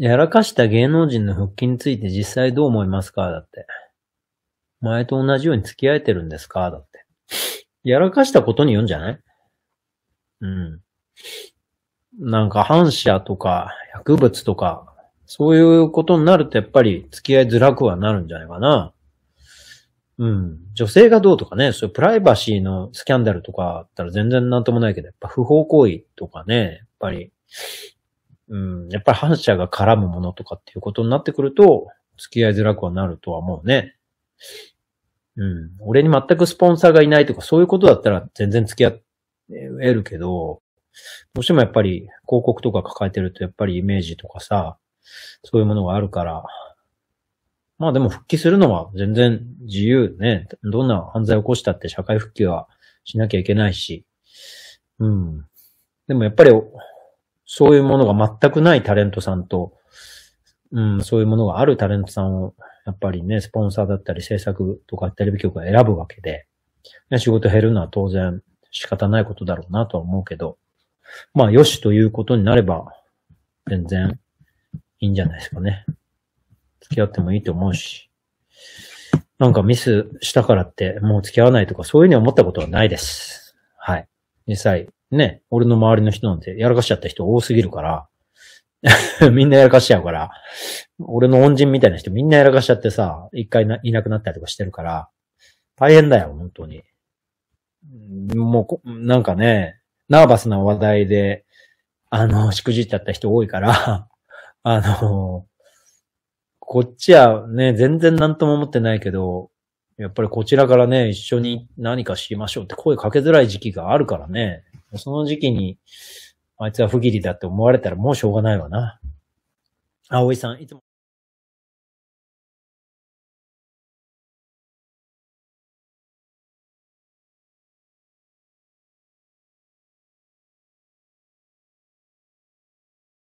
やらかした芸能人の復帰について実際どう思いますかだって。前と同じように付き合えてるんですかだって。やらかしたことによんじゃないうん。なんか反射とか薬物とか、そういうことになるとやっぱり付き合いづらくはなるんじゃないかな。うん。女性がどうとかね、そういうプライバシーのスキャンダルとかあったら全然なんともないけど、やっぱ不法行為とかね、やっぱりうん、やっぱり反射が絡むものとかっていうことになってくると、付き合いづらくはなるとは思うね。うん。俺に全くスポンサーがいないとか、そういうことだったら全然付き合えるけど、どうしてもやっぱり広告とか抱えてると、やっぱりイメージとかさ、そういうものがあるから、まあでも復帰するのは全然自由ね。どんな犯罪を起こしたって社会復帰はしなきゃいけないし。うん。でもやっぱりそういうものが全くないタレントさんと、うん、そういうものがあるタレントさんを、やっぱりね、スポンサーだったり制作とかテレビ局が選ぶわけで、ね、仕事減るのは当然仕方ないことだろうなとは思うけど、まあ、よしということになれば、全然いいんじゃないですかね。付き合ってもいいと思うし、なんかミスしたからってもう付き合わないとかそういうふうに思ったことはないです。はい。実際、ね、俺の周りの人なんてやらかしちゃった人多すぎるから、みんなやらかしちゃうから、俺の恩人みたいな人みんなやらかしちゃってさ、一回いなくなったりとかしてるから、大変だよ、本当に。もう、なんかね、ナーバスな話題で、あの、しくじっちゃった人多いから、あの、こっちはね、全然何とも思ってないけど、やっぱりこちらからね、一緒に何かしましょうって声かけづらい時期があるからね。その時期に、あいつは不義理だって思われたらもうしょうがないわな。葵さん、いつも。